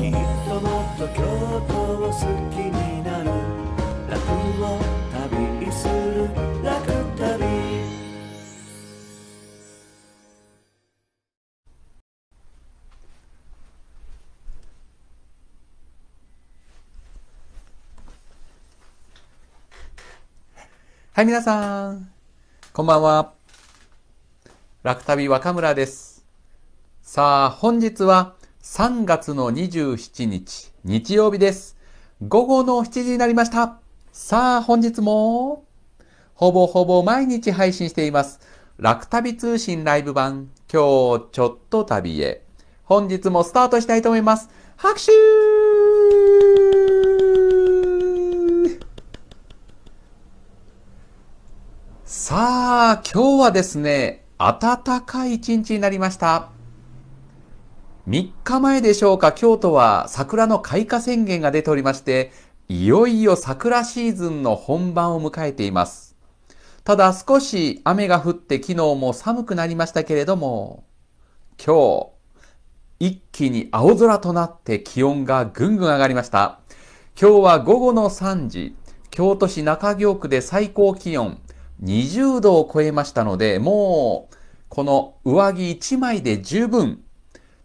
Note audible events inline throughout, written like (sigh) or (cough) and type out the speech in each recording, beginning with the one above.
きっともっと京都を好きになる楽を旅する楽旅はい皆さんこんばんは楽旅若村ですさあ本日は3月の27日、日曜日です。午後の7時になりました。さあ、本日も、ほぼほぼ毎日配信しています。楽旅通信ライブ版、今日ちょっと旅へ。本日もスタートしたいと思います。拍手さあ、今日はですね、暖かい一日になりました。3日前でしょうか、京都は桜の開花宣言が出ておりまして、いよいよ桜シーズンの本番を迎えています。ただ少し雨が降って昨日も寒くなりましたけれども、今日、一気に青空となって気温がぐんぐん上がりました。今日は午後の3時、京都市中京区で最高気温20度を超えましたので、もう、この上着1枚で十分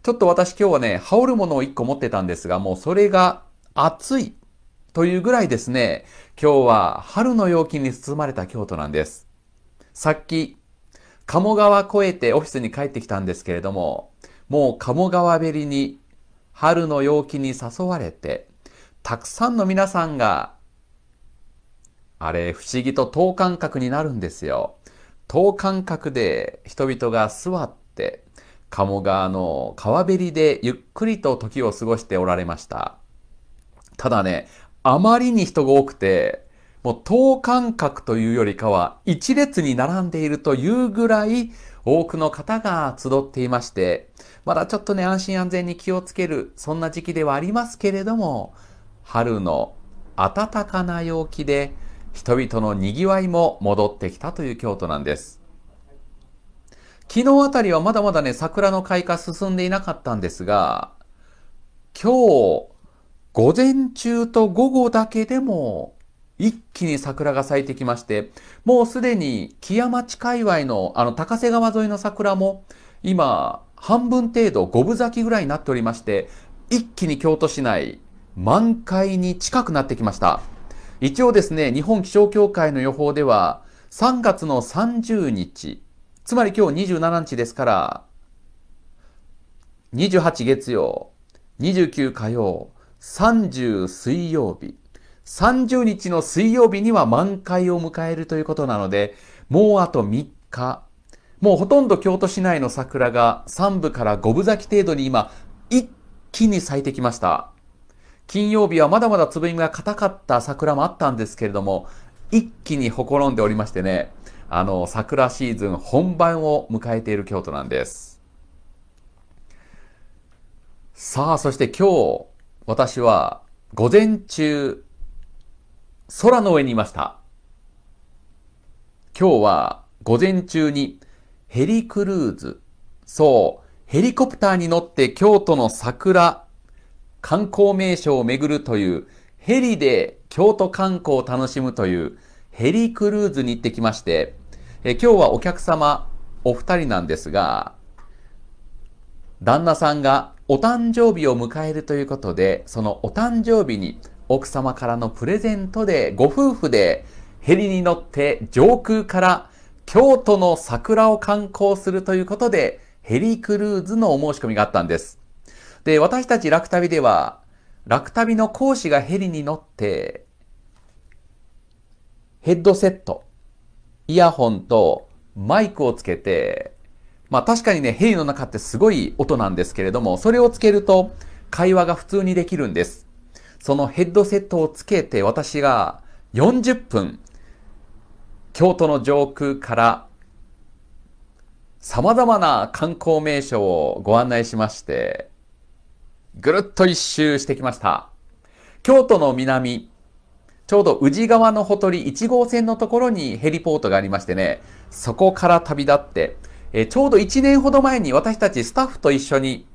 ちょっと私今日はね、羽織るものを1個持ってたんですが、もうそれが暑いというぐらいですね、今日は春の陽気に包まれた京都なんです。さっき、鴨川越えてオフィスに帰ってきたんですけれども、もう鴨川べりに春の陽気に誘われて、たくさんの皆さんが、あれ不思議と等間隔になるんですよ。等間隔で人々が座って、鴨川の川べりでゆっくりと時を過ごしておられました。ただね、あまりに人が多くて、もう等間隔というよりかは一列に並んでいるというぐらい多くの方が集っていまして、まだちょっとね、安心安全に気をつける、そんな時期ではありますけれども、春の暖かな陽気で人々の賑わいも戻ってきたという京都なんです。昨日あたりはまだまだね、桜の開花進んでいなかったんですが、今日、午前中と午後だけでも、一気に桜が咲いてきまして、もうすでに木屋町界隈の、あの、高瀬川沿いの桜も、今、半分程度五分咲きぐらいになっておりまして、一気に京都市内、満開に近くなってきました。一応ですね、日本気象協会の予報では、3月の30日、つまり今日27日ですから、28月曜、29火曜、30水曜日、30日の水曜日には満開を迎えるということなので、もうあと3日、もうほとんど京都市内の桜が3部から5分咲き程度に今、一気に咲いてきました。金曜日はまだまだつぶみが硬かった桜もあったんですけれども、一気にほころんでおりましてね、あの、桜シーズン本番を迎えている京都なんです。さあ、そして今日、私は午前中、空の上にいました。今日は午前中にヘリクルーズ。そう、ヘリコプターに乗って京都の桜、観光名所を巡るという、ヘリで京都観光を楽しむという、ヘリクルーズに行ってきまして、え今日はお客様お二人なんですが、旦那さんがお誕生日を迎えるということで、そのお誕生日に奥様からのプレゼントでご夫婦でヘリに乗って上空から京都の桜を観光するということでヘリクルーズのお申し込みがあったんです。で、私たち楽旅では楽旅の講師がヘリに乗ってヘッドセット、イヤホンとマイクをつけて、まあ確かにね、ヘリの中ってすごい音なんですけれども、それをつけると会話が普通にできるんです。そのヘッドセットをつけて私が40分、京都の上空から様々な観光名所をご案内しまして、ぐるっと一周してきました。京都の南、ちょうど宇治川のほとり1号線のところにヘリポートがありましてね、そこから旅立って、えちょうど1年ほど前に私たちスタッフと一緒に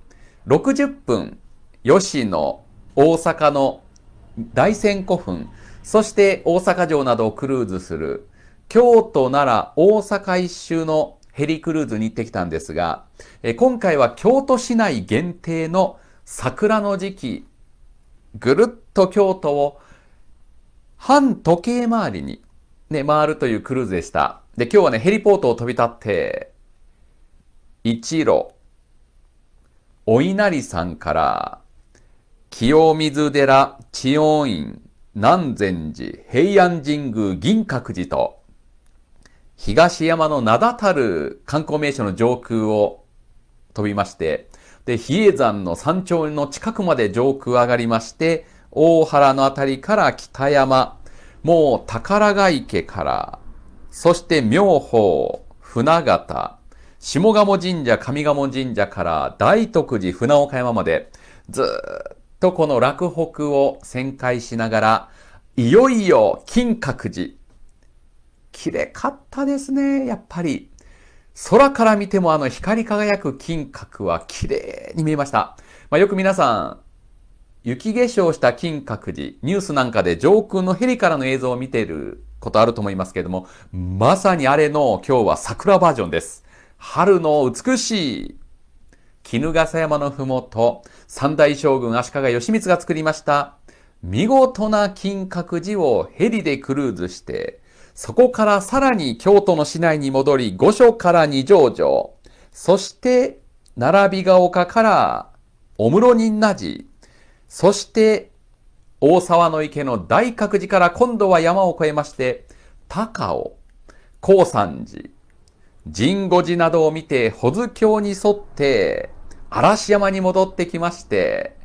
60分、吉野、大阪の大仙古墳、そして大阪城などをクルーズする、京都なら大阪一周のヘリクルーズに行ってきたんですが、え今回は京都市内限定の桜の時期、ぐるっと京都を反時計回りに、ね、回るというクルーズでした。で、今日はね、ヘリポートを飛び立って、一路、お稲荷さんから、清水寺、千代院、南禅寺、平安神宮、銀閣寺と、東山の名だたる観光名所の上空を飛びまして、で、比叡山の山頂の近くまで上空上がりまして、大原のあたりから北山、もう宝ヶ池から、そして妙法、船形、下鴨神社、上鴨神社から大徳寺船岡山まで、ずっとこの落北を旋回しながら、いよいよ金閣寺。綺麗かったですね、やっぱり。空から見てもあの光り輝く金閣は綺麗に見えました。まあ、よく皆さん、雪化粧した金閣寺、ニュースなんかで上空のヘリからの映像を見ていることあると思いますけれども、まさにあれの今日は桜バージョンです。春の美しい絹笠山のふもと、三大将軍足利義満が作りました見事な金閣寺をヘリでクルーズして、そこからさらに京都の市内に戻り、御所から二条城、そして、並びが丘からお室仁な寺、そして大沢の池の大覚寺から今度は山を越えまして高尾高山寺神護寺などを見て保津峡に沿って嵐山に戻ってきまして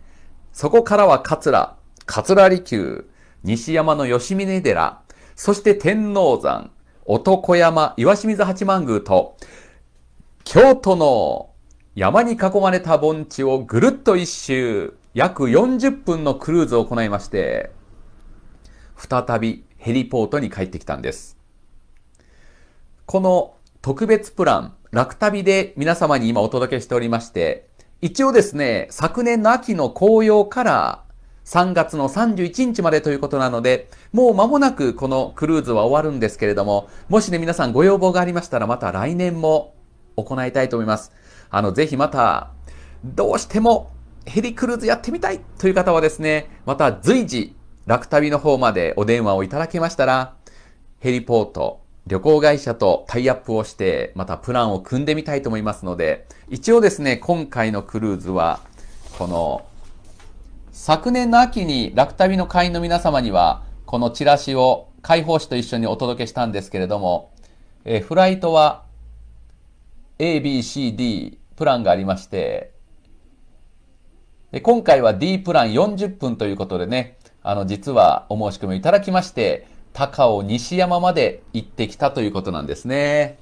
そこからは桂桂離宮西山の吉峰寺そして天王山男山岩清水八幡宮と京都の山に囲まれた盆地をぐるっと一周約40分のクルーズを行いまして、再びヘリポートに帰ってきたんです。この特別プラン、楽旅で皆様に今お届けしておりまして、一応ですね、昨年の秋の紅葉から3月の31日までということなので、もう間もなくこのクルーズは終わるんですけれども、もしね皆さんご要望がありましたらまた来年も行いたいと思います。あの、ぜひまた、どうしてもヘリクルーズやってみたいという方はですね、また随時、楽旅の方までお電話をいただけましたら、ヘリポート、旅行会社とタイアップをして、またプランを組んでみたいと思いますので、一応ですね、今回のクルーズは、この、昨年の秋に楽旅の会員の皆様には、このチラシを開放誌と一緒にお届けしたんですけれども、えフライトは ABCD プランがありまして、で今回は D プラン40分ということでね、あの、実はお申し込みいただきまして、高尾西山まで行ってきたということなんですね。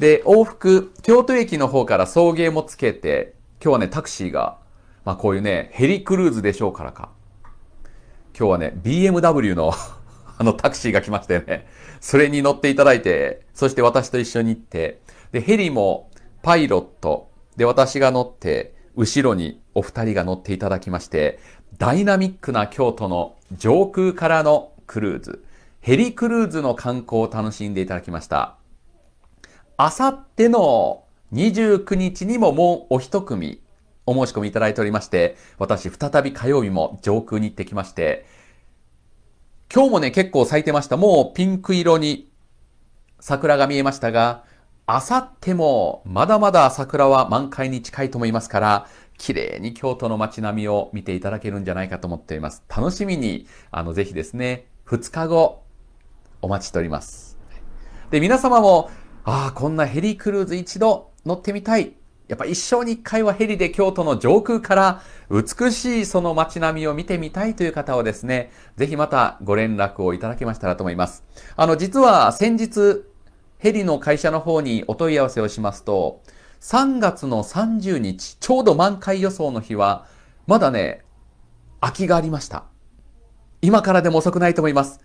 で、往復、京都駅の方から送迎もつけて、今日はね、タクシーが、まあこういうね、ヘリクルーズでしょうからか。今日はね、BMW の (laughs) あのタクシーが来ましたよね。それに乗っていただいて、そして私と一緒に行って、で、ヘリもパイロット、で、私が乗って、後ろにお二人が乗っていただきまして、ダイナミックな京都の上空からのクルーズ、ヘリクルーズの観光を楽しんでいただきました。あさっての29日にももうお一組お申し込みいただいておりまして、私再び火曜日も上空に行ってきまして、今日もね、結構咲いてました。もうピンク色に桜が見えましたが、あさってもまだまだ桜は満開に近いと思いますから、綺麗に京都の街並みを見ていただけるんじゃないかと思っています。楽しみに、あの、ぜひですね、2日後、お待ちしております。で、皆様も、ああ、こんなヘリクルーズ一度乗ってみたい。やっぱ一生に一回はヘリで京都の上空から美しいその街並みを見てみたいという方はですね、ぜひまたご連絡をいただけましたらと思います。あの、実は先日、ヘリの会社の方にお問い合わせをしますと、3月の30日、ちょうど満開予想の日は、まだね、空きがありました。今からでも遅くないと思います。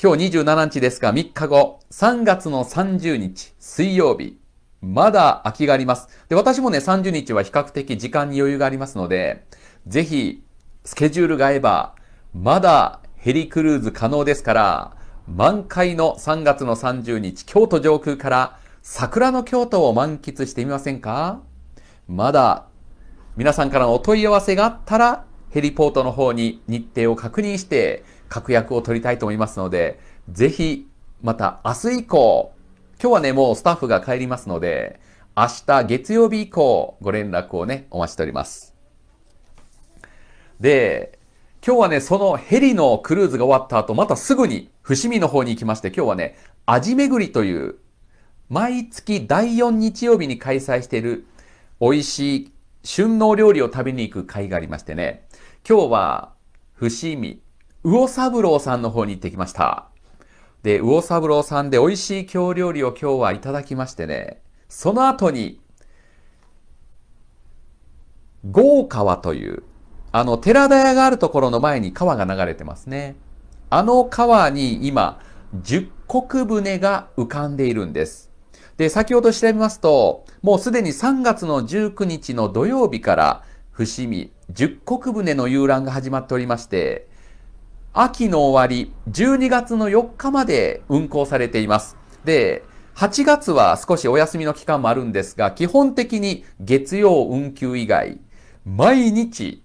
今日27日ですが、3日後、3月の30日、水曜日、まだ空きがあります。で、私もね、30日は比較的時間に余裕がありますので、ぜひ、スケジュールが合えば、まだヘリクルーズ可能ですから、満開の3月の30日、京都上空から桜の京都を満喫してみませんかまだ皆さんからのお問い合わせがあったら、ヘリポートの方に日程を確認して、確約を取りたいと思いますので、ぜひ、また明日以降、今日はね、もうスタッフが帰りますので、明日月曜日以降、ご連絡をね、お待ちしております。で、今日はね、そのヘリのクルーズが終わった後、またすぐに伏見の方に行きまして、今日はね、味めぐりという、毎月第4日曜日に開催している美味しい旬の料理を食べに行く会がありましてね、今日は伏見、魚三郎さんの方に行ってきました。で、魚三郎さんで美味しい京料理を今日はいただきましてね、その後に、豪川というあの、寺田屋があるところの前に川が流れてますね。あの川に今、十国船が浮かんでいるんです。で、先ほど調べますと、もうすでに3月の19日の土曜日から、伏見、十国船の遊覧が始まっておりまして、秋の終わり、12月の4日まで運行されています。で、8月は少しお休みの期間もあるんですが、基本的に月曜運休以外、毎日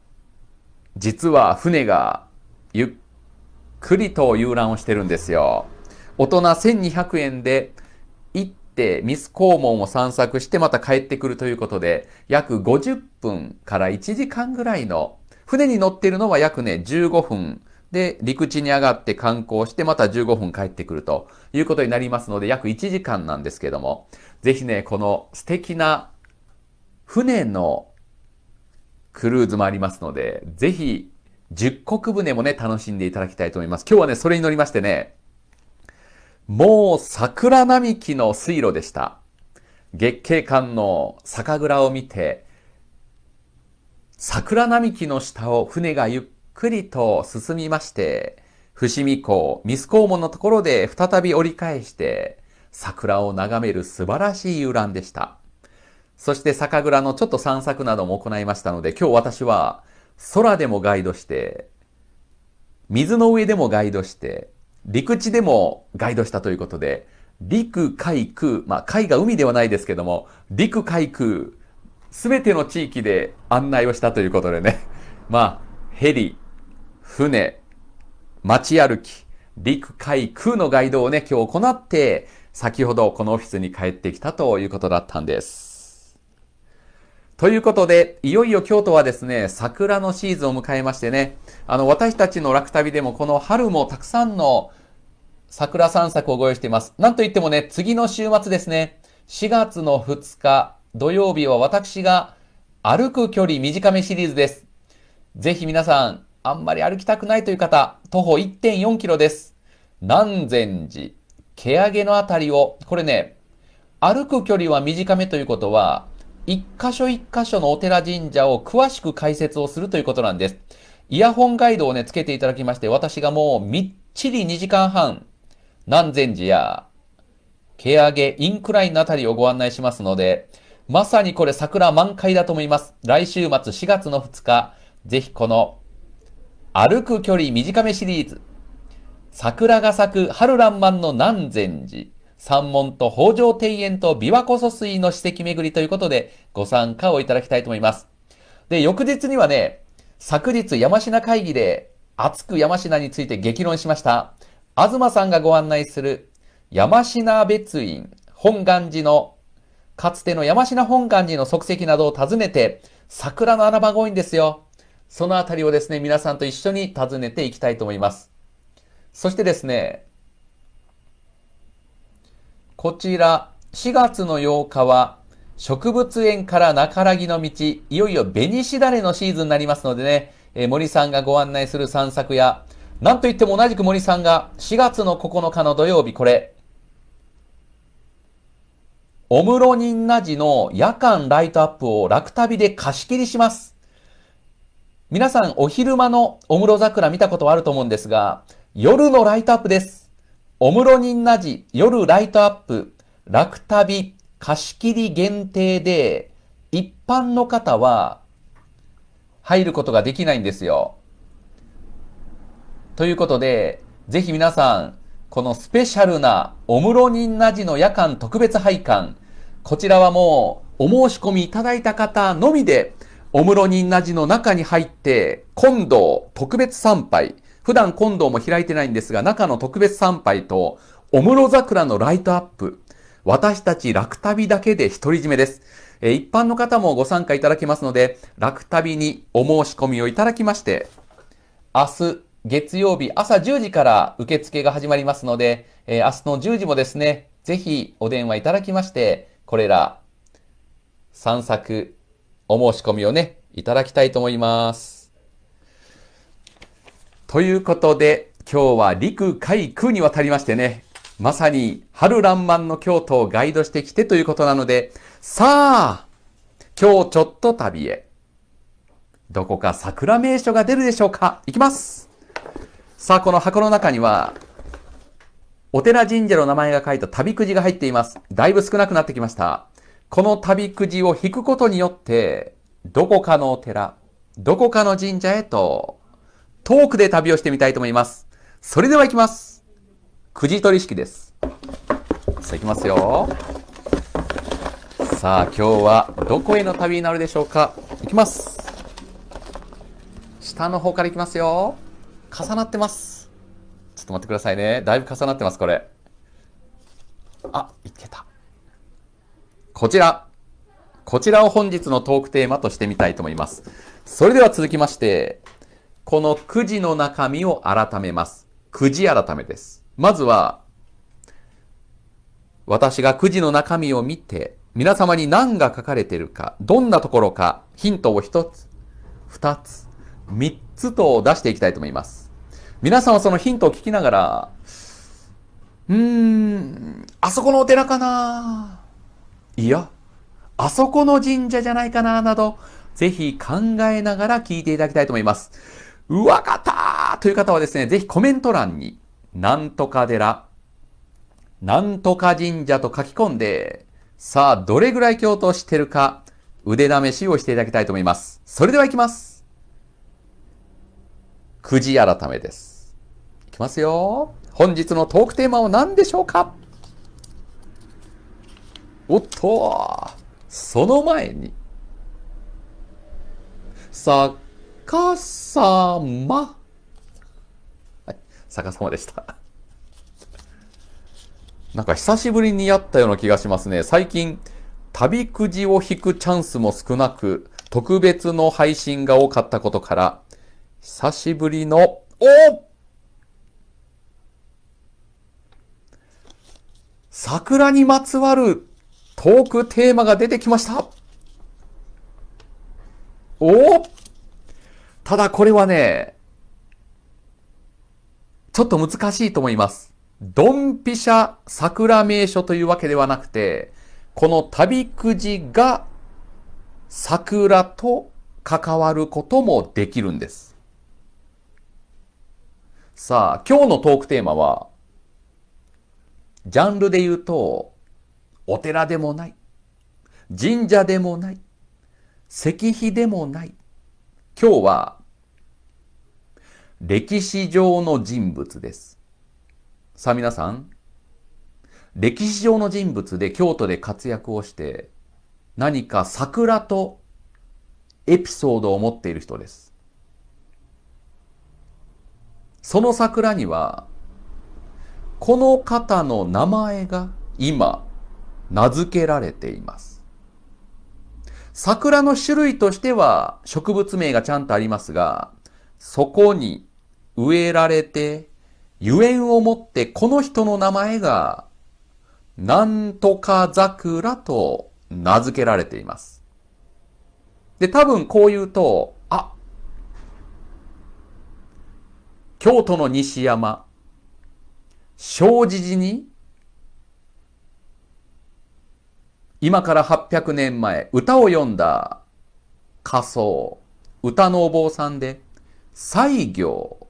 実は船がゆっくりと遊覧をしてるんですよ。大人1200円で行ってミス肛門を散策してまた帰ってくるということで、約50分から1時間ぐらいの、船に乗ってるのは約ね15分で陸地に上がって観光してまた15分帰ってくるということになりますので、約1時間なんですけども、ぜひね、この素敵な船のクルーズもありますので、ぜひ、十国船もね、楽しんでいただきたいと思います。今日はね、それに乗りましてね、もう桜並木の水路でした。月桂館の酒蔵を見て、桜並木の下を船がゆっくりと進みまして、伏見港、ミス港門のところで再び折り返して、桜を眺める素晴らしい遊覧でした。そして酒蔵のちょっと散策なども行いましたので、今日私は空でもガイドして、水の上でもガイドして、陸地でもガイドしたということで、陸海空、まあ海が海ではないですけども、陸海空、すべての地域で案内をしたということでね、(laughs) まあヘリ、船、街歩き、陸海空のガイドをね、今日行って、先ほどこのオフィスに帰ってきたということだったんです。ということで、いよいよ京都はですね、桜のシーズンを迎えましてね、あの、私たちの楽旅でもこの春もたくさんの桜散策をご用意しています。なんといってもね、次の週末ですね、4月の2日土曜日は私が歩く距離短めシリーズです。ぜひ皆さん、あんまり歩きたくないという方、徒歩1.4キロです。南禅寺、毛上げのあたりを、これね、歩く距離は短めということは、一箇所一箇所のお寺神社を詳しく解説をするということなんです。イヤホンガイドをね、つけていただきまして、私がもうみっちり2時間半、南禅寺や、毛上げ、インクラインのあたりをご案内しますので、まさにこれ桜満開だと思います。来週末4月の2日、ぜひこの、歩く距離短めシリーズ、桜が咲く春爛漫の南禅寺、三門と北条庭園と琵琶湖疎水の史跡巡りということで、ご参加をいただきたいと思います。で、翌日にはね、昨日山品会議で熱く山品について激論しました、東さんがご案内する山品別院本願寺の、かつての山品本願寺の足跡などを訪ねて、桜の穴場ごいんですよ。そのあたりをですね、皆さんと一緒に訪ねていきたいと思います。そしてですね、こちら、4月の8日は、植物園から中らぎの道、いよいよ紅しだれのシーズンになりますのでね、えー、森さんがご案内する散策や、なんといっても同じく森さんが4月の9日の土曜日、これ、お室仁和寺の夜間ライトアップを楽旅で貸し切りします。皆さんお昼間のお室桜見たことあると思うんですが、夜のライトアップです。おむろにんなじ、夜ライトアップ、楽旅、貸し切り限定で、一般の方は入ることができないんですよ。ということで、ぜひ皆さん、このスペシャルなお室仁なじの夜間特別拝観、こちらはもうお申し込みいただいた方のみで、おにんなじの中に入って、今度特別参拝、普段今度も開いてないんですが、中の特別参拝と、お室桜のライトアップ。私たち楽旅だけで独り占めです。え一般の方もご参加いただけますので、楽旅にお申し込みをいただきまして、明日月曜日朝10時から受付が始まりますので、えー、明日の10時もですね、ぜひお電話いただきまして、これら散策お申し込みをね、いただきたいと思います。ということで、今日は陸海空にわたりましてね、まさに春爛漫の京都をガイドしてきてということなので、さあ、今日ちょっと旅へ。どこか桜名所が出るでしょうか行きますさあ、この箱の中には、お寺神社の名前が書いた旅くじが入っています。だいぶ少なくなってきました。この旅くじを引くことによって、どこかのお寺、どこかの神社へと遠くで旅をしてみたいと思います。それでは行きます。くじ取り式です。さあ行きますよ。さあ今日はどこへの旅になるでしょうか。行きます。下の方から行きますよ。重なってます。ちょっと待ってくださいね。だいぶ重なってます、これ。あ、いけた。こちら。こちらを本日のトークテーマとしてみたいと思います。それでは続きまして、このくじの中身を改めます。くじ改めです。まずは、私がくじの中身を見て、皆様に何が書かれているか、どんなところか、ヒントを一つ、二つ、三つと出していきたいと思います。皆さんはそのヒントを聞きながら、うーん、あそこのお寺かないや、あそこの神社じゃないかななど、ぜひ考えながら聞いていただきたいと思います。うわかったという方はですね、ぜひコメント欄に、なんとか寺、なんとか神社と書き込んで、さあ、どれぐらい共知してるか、腕試しをしていただきたいと思います。それでは行きます。くじ改めです。いきますよ。本日のトークテーマは何でしょうかおっと、その前に、さあ、かさま。はい、逆さまでした。(laughs) なんか久しぶりにやったような気がしますね。最近、旅くじを引くチャンスも少なく、特別の配信が多かったことから、久しぶりの、お桜にまつわるトークテーマが出てきましたおただこれはね、ちょっと難しいと思います。ドンピシャ桜名所というわけではなくて、この旅くじが桜と関わることもできるんです。さあ、今日のトークテーマは、ジャンルで言うと、お寺でもない、神社でもない、石碑でもない。今日は歴史上の人物です。さあ皆さん、歴史上の人物で京都で活躍をして、何か桜とエピソードを持っている人です。その桜には、この方の名前が今、名付けられています。桜の種類としては植物名がちゃんとありますが、そこに植えられて、ゆえんをもってこの人の名前が、なんとか桜と名付けられています。で、多分こう言うと、あ、京都の西山、正治寺に、今から800年前、歌を詠んだ仮想、歌のお坊さんで、西行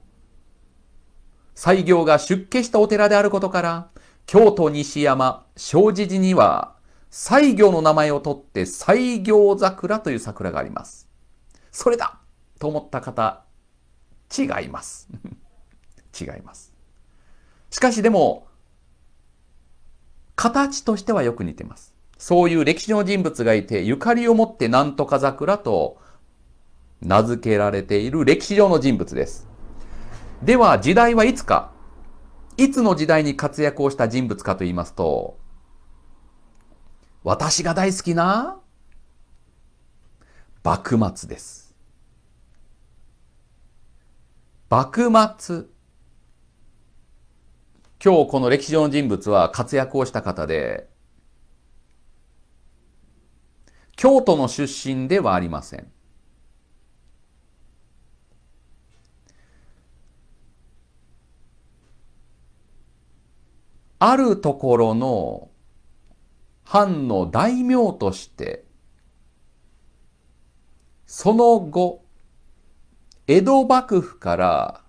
西行が出家したお寺であることから、京都西山正寺寺には、西行の名前を取って西行桜という桜があります。それだと思った方、違います。(laughs) 違います。しかしでも、形としてはよく似てます。そういう歴史の人物がいて、ゆかりを持って何とか桜と名付けられている歴史上の人物です。では時代はいつかいつの時代に活躍をした人物かと言いますと、私が大好きな幕末です。幕末。今日この歴史上の人物は活躍をした方で、京都の出身ではありません。あるところの藩の大名として、その後、江戸幕府から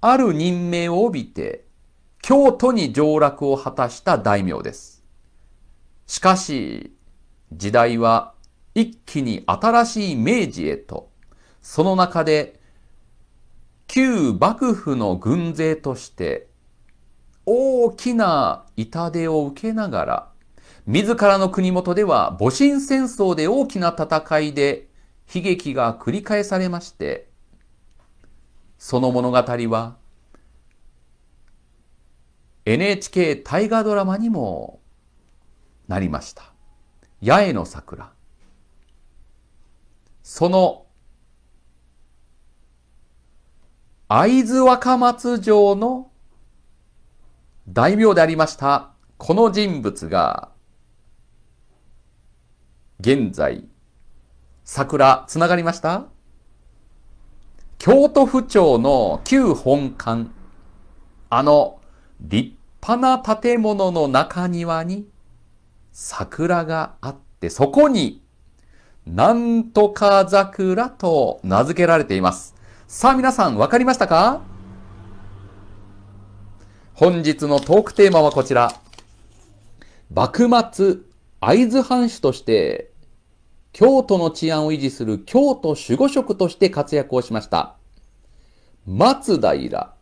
ある任命を帯びて京都に上洛を果たした大名です。しかし、時代は一気に新しい明治へと、その中で旧幕府の軍勢として大きな痛手を受けながら、自らの国元では戊辰戦争で大きな戦いで悲劇が繰り返されまして、その物語は NHK 大河ドラマにもなりました。八重の桜。その会津若松城の大名でありましたこの人物が現在桜つながりました京都府庁の旧本館あの立派な建物の中庭に桜があってそこになんとか桜と名付けられています。さあ皆さん分かりましたか本日のトークテーマはこちら。幕末、会津藩主として、京都の治安を維持する京都守護職として活躍をしました。松平、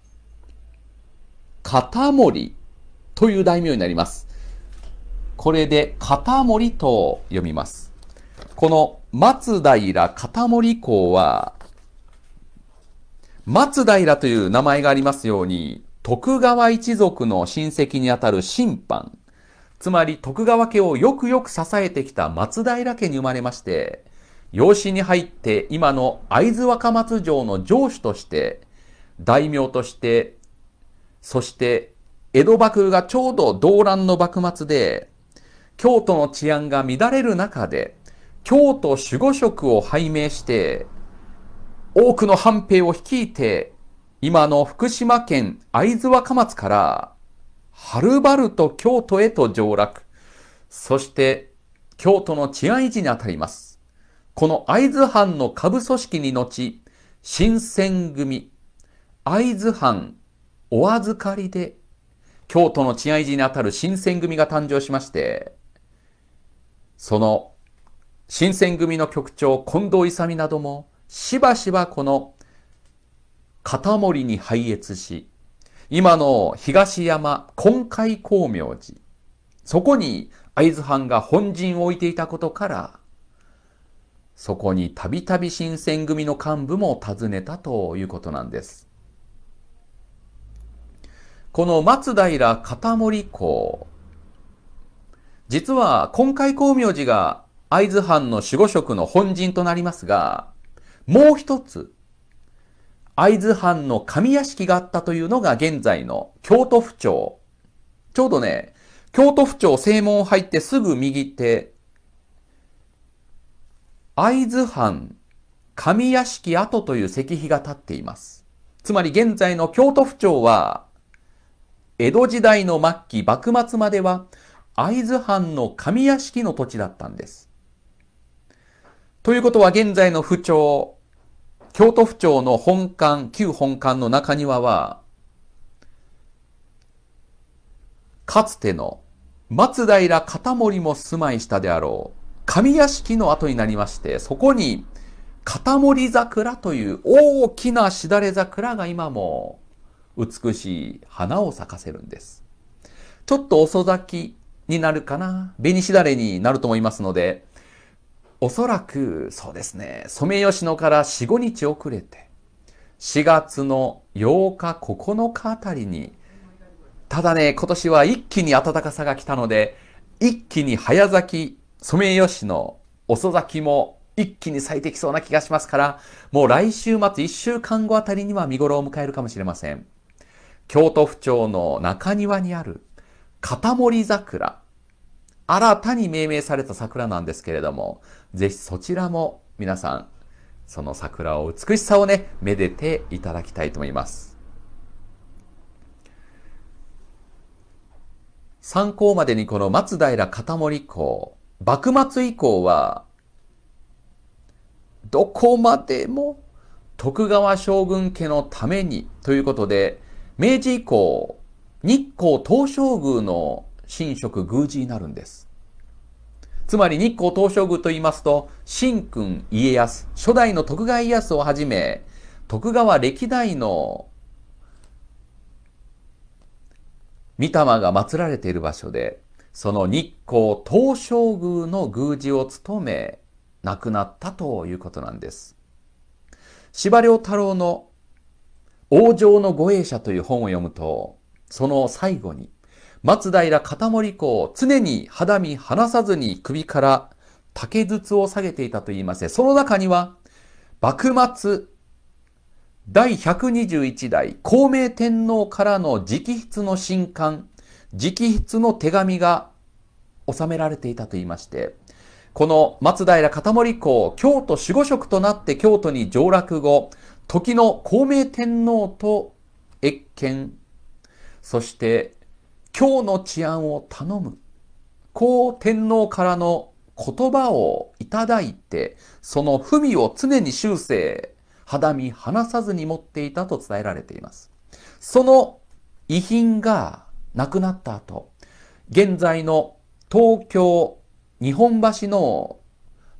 片森という大名になります。これで片森と読みます。この松平片森公は、松平という名前がありますように、徳川一族の親戚にあたる審判、つまり徳川家をよくよく支えてきた松平家に生まれまして、養子に入って今の会津若松城の城主として、大名として、そして江戸幕府がちょうど動乱の幕末で、京都の治安が乱れる中で、京都守護職を拝命して、多くの藩兵を率いて、今の福島県会津若松から、はるばると京都へと上洛。そして、京都の治安維持にあたります。この会津藩の下部組織に後、新選組、会津藩お預かりで、京都の治安維持にあたる新選組が誕生しまして、その新選組の局長近藤勇なども、しばしばこの片森に拝謁し、今の東山今海光明寺、そこに会津藩が本陣を置いていたことから、そこにたびたび新選組の幹部も訪ねたということなんです。この松平片森公、実は今回光明寺が会津藩の守護職の本陣となりますが、もう一つ会津藩の上屋敷があったというのが現在の京都府庁。ちょうどね、京都府庁正門入ってすぐ右手、会津藩上屋敷跡という石碑が立っています。つまり現在の京都府庁は、江戸時代の末期幕末までは会津藩の上屋敷の土地だったんです。ということは現在の府庁、京都府庁の本館、旧本館の中庭は、かつての松平片森も住まいしたであろう、上屋敷の跡になりまして、そこに、片森桜という大きなしだれ桜が今も美しい花を咲かせるんです。ちょっと遅咲きになるかな紅しだれになると思いますので、おそらく、そうですね、ソメイヨシノから4、5日遅れて、4月の8日、9日あたりに、ただね、今年は一気に暖かさが来たので、一気に早咲き、ソメイヨシノ、遅咲きも一気に咲いてきそうな気がしますから、もう来週末1週間後あたりには見頃を迎えるかもしれません。京都府庁の中庭にある、片森桜。新たに命名された桜なんですけれども、ぜひそちらも皆さん、その桜を美しさをね、めでていただきたいと思います。参考までにこの松平片森公、幕末以降は、どこまでも徳川将軍家のためにということで、明治以降、日光東照宮の神職宮司になるんです。つまり日光東照宮と言いますと、神君家康、初代の徳川家康をはじめ、徳川歴代の御霊が祀られている場所で、その日光東照宮の宮司を務め、亡くなったということなんです。司馬遼太郎の王城の護衛者という本を読むと、その最後に、松平片森公、常に肌身離さずに首から竹筒を下げていたと言いまして、その中には、幕末、第121代孔明天皇からの直筆の新刊、直筆の手紙が収められていたと言いまして、この松平片森公、京都守護職となって京都に上洛後、時の孔明天皇と謁見、そして今日の治安を頼む。こう天皇からの言葉をいただいて、その文を常に修正、肌身離さずに持っていたと伝えられています。その遺品がなくなった後、現在の東京日本橋の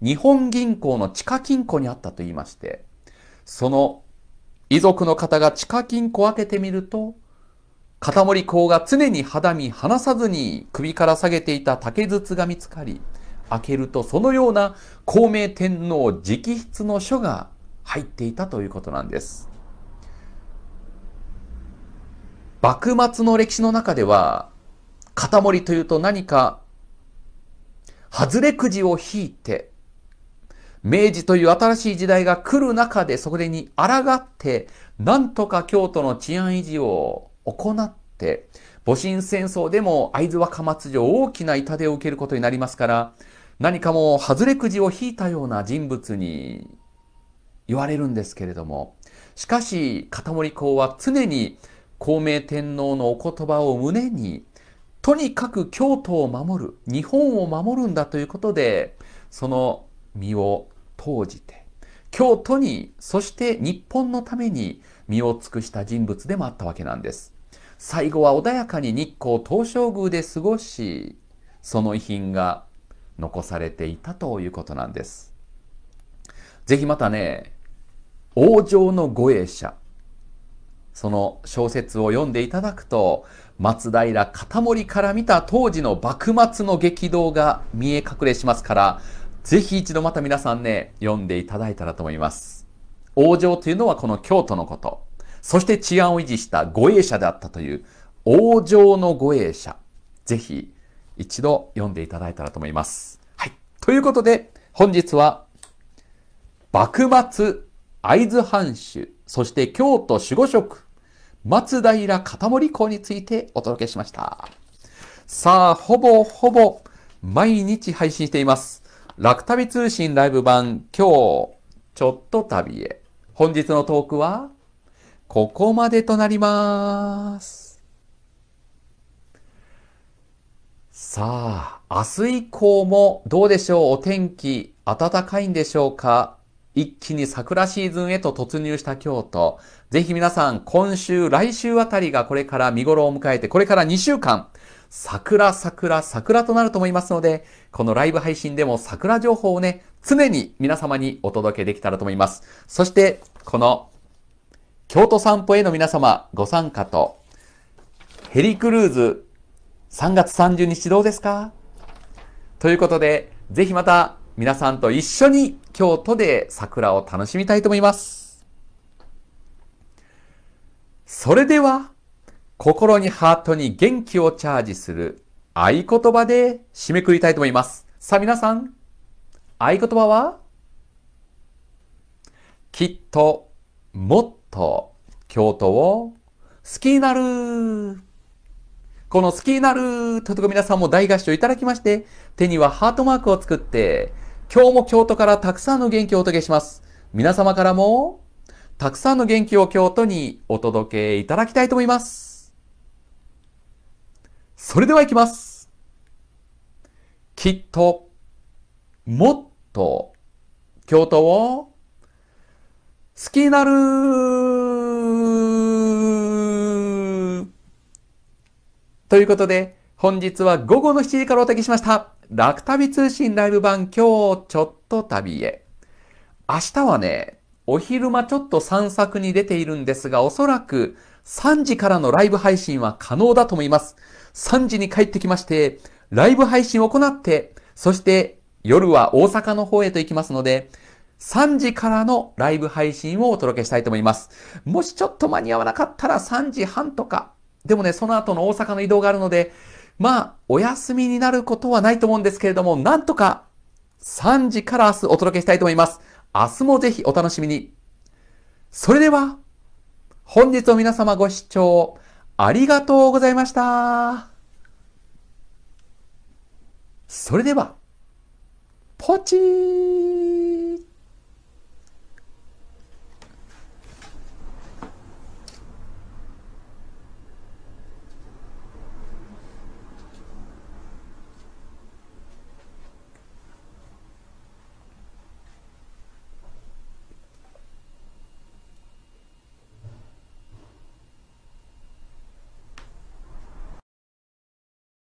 日本銀行の地下金庫にあったと言いまして、その遺族の方が地下金庫を開けてみると、片森公が常に肌身離さずに首から下げていた竹筒が見つかり、開けるとそのような孔明天皇直筆の書が入っていたということなんです。幕末の歴史の中では、片森というと何か、外れくじを引いて、明治という新しい時代が来る中でそこでに抗って、なんとか京都の治安維持を行って戊辰戦争でも会津若松城大きな痛手を受けることになりますから何かもう外れくじを引いたような人物に言われるんですけれどもしかし片森公は常に孝明天皇のお言葉を胸にとにかく京都を守る日本を守るんだということでその身を投じて京都にそして日本のために身を尽くした人物でもあったわけなんです。最後は穏やかに日光東照宮で過ごし、その遺品が残されていたということなんです。ぜひまたね、王城の護衛者、その小説を読んでいただくと、松平片森から見た当時の幕末の激動が見え隠れしますから、ぜひ一度また皆さんね、読んでいただいたらと思います。王城というのはこの京都のこと。そして治安を維持した護衛者であったという、王城の護衛者。ぜひ、一度読んでいただいたらと思います。はい。ということで、本日は、幕末、会津藩主、そして京都守護職、松平片森公についてお届けしました。さあ、ほぼほぼ、毎日配信しています。楽旅通信ライブ版、今日、ちょっと旅へ。本日のトークは、ここまでとなります。さあ、明日以降もどうでしょうお天気暖かいんでしょうか一気に桜シーズンへと突入した京都。ぜひ皆さん、今週、来週あたりがこれから見頃を迎えて、これから2週間、桜、桜、桜となると思いますので、このライブ配信でも桜情報をね、常に皆様にお届けできたらと思います。そして、この京都散歩への皆様ご参加と、ヘリクルーズ3月30日どうですかということで、ぜひまた皆さんと一緒に京都で桜を楽しみたいと思います。それでは、心にハートに元気をチャージする合言葉で締めくりたいと思います。さあ皆さん、合言葉はきっともっとと京都を好きになるこの好きになるとと皆さんも大合唱いただきまして、手にはハートマークを作って、今日も京都からたくさんの元気をお届けします。皆様からも、たくさんの元気を京都にお届けいただきたいと思います。それではいきます。きっと、もっと、京都を好きになるということで、本日は午後の7時からお届けしました。楽旅通信ライブ版今日ちょっと旅へ。明日はね、お昼間ちょっと散策に出ているんですが、おそらく3時からのライブ配信は可能だと思います。3時に帰ってきまして、ライブ配信を行って、そして夜は大阪の方へと行きますので、3時からのライブ配信をお届けしたいと思います。もしちょっと間に合わなかったら3時半とか、でもね、その後の大阪の移動があるので、まあ、お休みになることはないと思うんですけれども、なんとか3時から明日お届けしたいと思います。明日もぜひお楽しみに。それでは、本日の皆様ご視聴ありがとうございました。それでは、ポチー